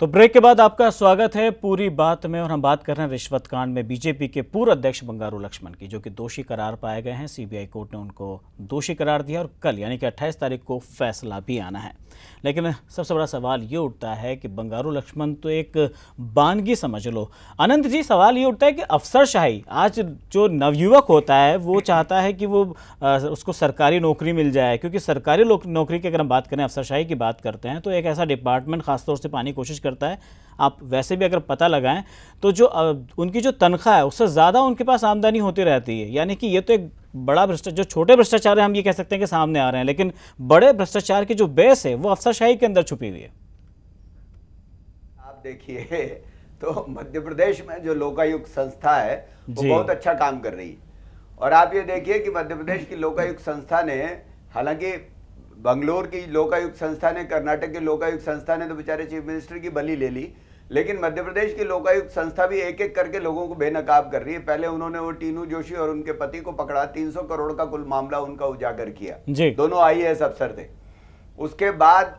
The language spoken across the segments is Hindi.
तो ब्रेक के बाद आपका स्वागत है पूरी बात में और हम बात कर रहे हैं रिश्वत कांड में बीजेपी के पूर्व अध्यक्ष बंगारू लक्ष्मण की जो कि दोषी करार पाए गए हैं सीबीआई कोर्ट ने उनको दोषी करार दिया और कल यानी कि 28 तारीख को फैसला भी आना है लेकिन सबसे बड़ा सवाल ये उठता है कि बंगारू लक्ष्मण तो एक बानगी समझ लो अनंत जी सवाल ये उठता है कि अफसरशाही आज जो नवयुवक होता है वो चाहता है कि वो उसको सरकारी नौकरी मिल जाए क्योंकि सरकारी नौकरी की अगर हम बात करें अफसरशाही की बात करते हैं तो एक ऐसा डिपार्टमेंट खासतौर से पाने की कोशिश करता है आप वैसे भी अगर पता लगाएं तो जो उनकी जो तनख्वाह है उससे ज़्यादा उनके पास आमदनी होती रहती है यानी कि ये तो एक बड़ा भ्रष्टाचार जो छोटे भ्रष्टाचार हैं हम ये कह सकते हैं कि सामने आ रहे हैं लेकिन बड़े भ्रष्टाचार की जो बेस है वो अफसरशाही के अंदर छुपी हुई है आप देखिए तो मध्य प्रदेश में जो लोकायुक्त संस्था है वो बहुत अच्छा काम कर रही है और आप ये देखिए कि मध्य प्रदेश की लोकायुक्त संस्था ने हालांकि बंगलोर की लोकायुक्त संस्था ने कर्नाटक के लोकायुक्त संस्था ने तो बेचारे चीफ मिनिस्टर की बलि ले ली लेकिन मध्य प्रदेश की लोकायुक्त संस्था भी एक एक करके लोगों को बेनकाब कर रही है पहले उन्होंने वो टीनू जोशी और उनके पति को पकड़ा 300 करोड़ का कुल मामला उनका उजागर किया दोनों आई अफसर थे उसके बाद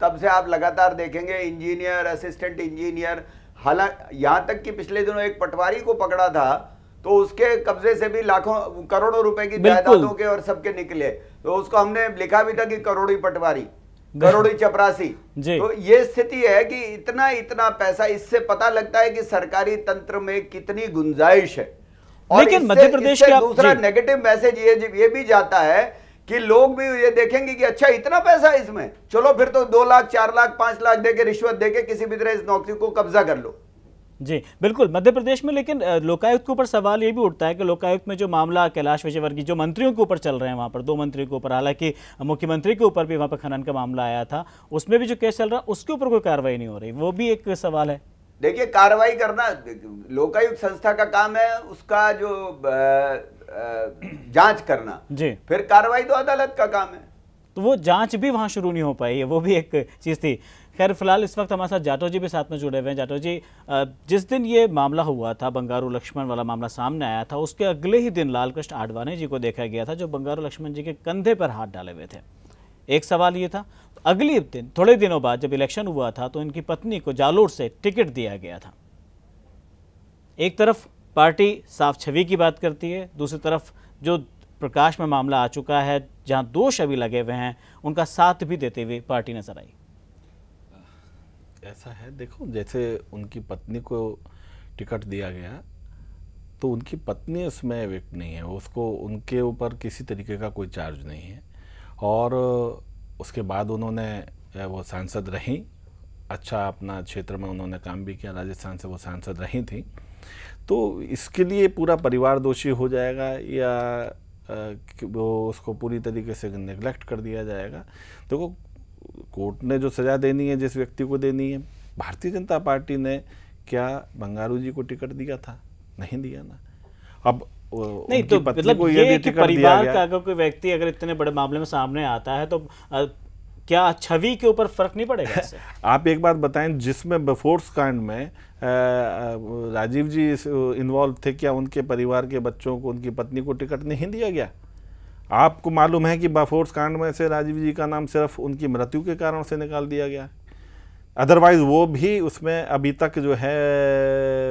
तब से आप लगातार देखेंगे इंजीनियर असिस्टेंट इंजीनियर हालांकि यहाँ तक कि पिछले दिनों एक पटवारी को पकड़ा था तो उसके कब्जे से भी लाखों करोड़ों रुपए की जायदादों के और सबके निकले तो उसको हमने लिखा भी था कि करोड़ी पटवारी करोड़ी चपरासी तो ये स्थिति है कि इतना इतना पैसा इससे पता लगता है कि सरकारी तंत्र में कितनी गुंजाइश है और लेकिन मध्य प्रदेश का दूसरा नेगेटिव मैसेज ये ये भी जाता है कि लोग भी ये देखेंगे कि अच्छा इतना पैसा इसमें चलो फिर तो दो लाख चार लाख पांच लाख देके रिश्वत देके किसी भी तरह इस नौकरी को कब्जा कर लो जी बिल्कुल मध्य प्रदेश में लेकिन लोकायुक्त के ऊपर सवाल ये भी उठता है कि लोकायुक्त में जो मामला कैलाश विजयवर्गीय जो मंत्रियों के ऊपर चल रहे हैं वहाँ पर दो मंत्रियों के ऊपर हालांकि मुख्यमंत्री के ऊपर भी वहाँ पर खनन का मामला आया था उसमें भी जो केस चल रहा है उसके ऊपर कोई कार्रवाई नहीं हो रही वो भी एक सवाल है देखिए कार्रवाई करना लोकायुक्त संस्था का काम है उसका जो जांच करना जी फिर कार्रवाई तो अदालत का काम है तो वो जांच भी वहाँ शुरू नहीं हो पाई है वो भी एक चीज़ थी खैर फिलहाल इस वक्त हमारे साथ जाटो जी भी साथ में जुड़े हुए हैं जाटो जी जिस दिन ये मामला हुआ था बंगारू लक्ष्मण वाला मामला सामने आया था उसके अगले ही दिन लालकृष्ण आडवाणी जी को देखा गया था जो बंगारू लक्ष्मण जी के कंधे पर हाथ डाले हुए थे एक सवाल ये था अगले दिन थोड़े दिनों बाद जब इलेक्शन हुआ था तो इनकी पत्नी को जालोर से टिकट दिया गया था एक तरफ पार्टी साफ छवि की बात करती है दूसरी तरफ जो प्रकाश में मामला आ चुका है जहां दोष अभी लगे हुए हैं उनका साथ भी देते हुए पार्टी नजर आई ऐसा है देखो जैसे उनकी पत्नी को टिकट दिया गया तो उनकी पत्नी उसमें इफेक्ट नहीं है उसको उनके ऊपर किसी तरीके का कोई चार्ज नहीं है और उसके बाद उन्होंने वो सांसद रहीं अच्छा अपना क्षेत्र में उन्होंने काम भी किया राजस्थान से वो सांसद रही थी तो इसके लिए पूरा परिवार दोषी हो जाएगा या वो उसको पूरी तरीके से निगलेक्ट कर दिया जाएगा देखो तो कोर्ट ने जो सज़ा देनी है जिस व्यक्ति को देनी है भारतीय जनता पार्टी ने क्या बंगारू जी को टिकट दिया था नहीं दिया ना अब नहीं तो मतलब ये कि परिवार का अगर कोई व्यक्ति अगर इतने बड़े मामले में सामने आता है तो क्या छवि के ऊपर फर्क नहीं पड़ेगा आप एक बात बताएं जिसमें बफोर्स कांड में राजीव जी इन्वॉल्व थे क्या उनके परिवार के बच्चों को उनकी पत्नी को टिकट नहीं दिया गया आपको मालूम है कि बफोर्स कांड में से राजीव जी का नाम सिर्फ उनकी मृत्यु के कारण से निकाल दिया गया अदरवाइज वो भी उसमें अभी तक जो है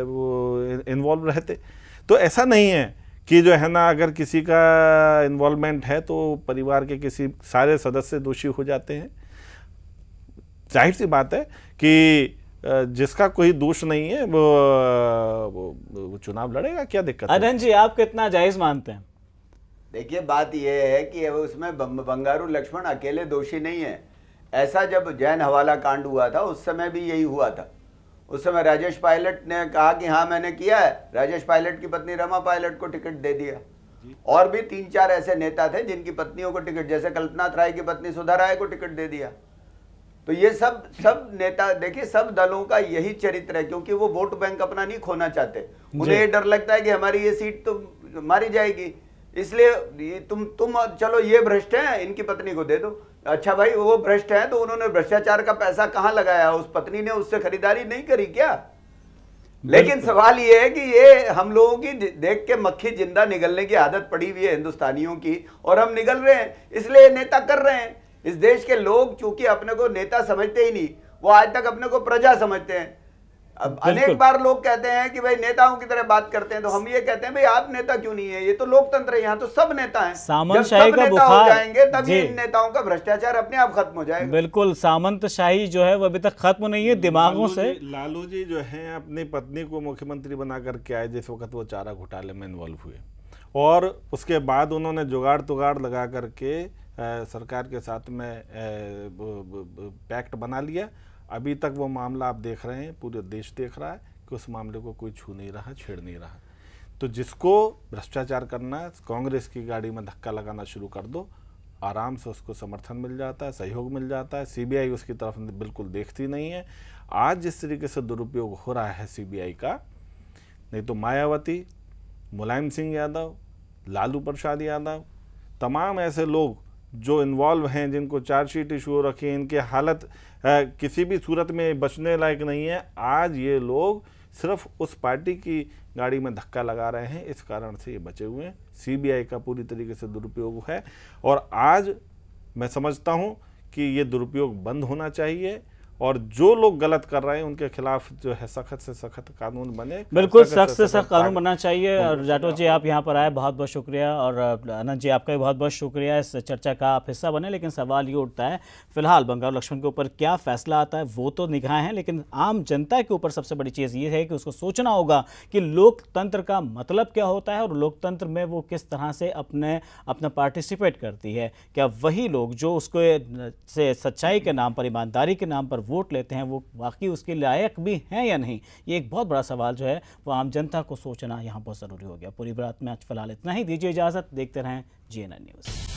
वो इन्वॉल्व रहते तो ऐसा नहीं है कि जो है ना अगर किसी का इन्वॉल्वमेंट है तो परिवार के किसी सारे सदस्य दोषी हो जाते हैं जाहिर सी बात है कि जिसका कोई दोष नहीं है वो, वो, वो चुनाव लड़ेगा क्या दिक्कत अनंत जी आप कितना जायज मानते हैं देखिए बात यह है कि उसमें बंगारू लक्ष्मण अकेले दोषी नहीं है ऐसा जब जैन हवाला कांड हुआ था उस समय भी यही हुआ था उस समय राजेश पायलट ने कहा कि हाँ मैंने किया है राजेश पायलट की पत्नी रमा पायलट को टिकट दे दिया और भी तीन चार ऐसे नेता थे जिनकी पत्नियों को टिकट जैसे कल्पनाथ राय की पत्नी सुधा राय को टिकट दे दिया तो ये सब सब नेता देखिए सब दलों का यही चरित्र है क्योंकि वो वोट बैंक अपना नहीं खोना चाहते उन्हें ये डर लगता है कि हमारी ये सीट तो मारी जाएगी इसलिए तुम तुम चलो ये भ्रष्ट है इनकी पत्नी को दे दो अच्छा भाई वो भ्रष्ट है तो उन्होंने भ्रष्टाचार का पैसा कहां लगाया उस पत्नी ने उससे खरीदारी नहीं करी क्या लेकिन सवाल ये है कि ये हम लोगों की देख के मक्खी जिंदा निगलने की आदत पड़ी हुई है हिंदुस्तानियों की और हम निगल रहे हैं इसलिए नेता कर रहे हैं इस देश के लोग चूंकि अपने को नेता समझते ही नहीं वो आज तक अपने को प्रजा समझते हैं अब अनेक बार लोग कहते हैं कि भाई नेताओं की तरह बात करते हैं तो हम ये कहते हैं भाई आप नेता क्यों नहीं है ये तो लोकतंत्र है यहाँ तो सब नेता है सामंत शाही का नेता हो जाएंगे तब इन नेताओं का भ्रष्टाचार अपने आप खत्म हो जाएगा बिल्कुल सामंत शाही जो है वो अभी तक खत्म नहीं है दिमागों से लालू जी जो है अपनी पत्नी को मुख्यमंत्री बना करके आए जिस वक्त वो चारा घोटाले में इन्वॉल्व हुए और उसके बाद उन्होंने जुगाड़ तुगाड़ लगा करके सरकार के साथ में पैक्ट बना लिया अभी तक वो मामला आप देख रहे हैं पूरे देश देख रहा है कि उस मामले को कोई छू नहीं रहा छेड़ नहीं रहा तो जिसको भ्रष्टाचार करना है कांग्रेस की गाड़ी में धक्का लगाना शुरू कर दो आराम से उसको समर्थन मिल जाता है सहयोग मिल जाता है सीबीआई उसकी तरफ बिल्कुल देखती नहीं है आज जिस तरीके से दुरुपयोग हो रहा है सीबीआई का नहीं तो मायावती मुलायम सिंह यादव लालू प्रसाद यादव तमाम ऐसे लोग जो इन्वॉल्व हैं जिनको चार्जशीट इशू हो रखी है इनके हालत आ, किसी भी सूरत में बचने लायक नहीं है आज ये लोग सिर्फ उस पार्टी की गाड़ी में धक्का लगा रहे हैं इस कारण से ये बचे हुए हैं सीबीआई का पूरी तरीके से दुरुपयोग है और आज मैं समझता हूँ कि ये दुरुपयोग बंद होना चाहिए और जो लोग गलत कर रहे हैं उनके खिलाफ जो है सख्त से सख्त कानून बने बिल्कुल सख्त से सख्त कानून बनना चाहिए और जाटो जी आप यहाँ पर आए बहुत बहुत शुक्रिया और अनंत जी आपका भी बहुत बहुत शुक्रिया इस चर्चा का आप हिस्सा बने लेकिन सवाल ये उठता है फिलहाल बंगाल लक्ष्मण के ऊपर क्या फैसला आता है वो तो निगाह है लेकिन आम जनता के ऊपर सबसे बड़ी चीज़ ये है कि उसको सोचना होगा कि लोकतंत्र का मतलब क्या होता है और लोकतंत्र में वो किस तरह से अपने अपना पार्टिसिपेट करती है क्या वही लोग जो उसको से सच्चाई के नाम पर ईमानदारी के नाम पर वोट लेते हैं वो वाकई उसके लायक भी हैं या नहीं ये एक बहुत बड़ा सवाल जो है वो आम जनता को सोचना यहाँ बहुत ज़रूरी हो गया पूरी बरात में आज फिलहाल इतना ही दीजिए इजाज़त देखते रहें जी न्यूज़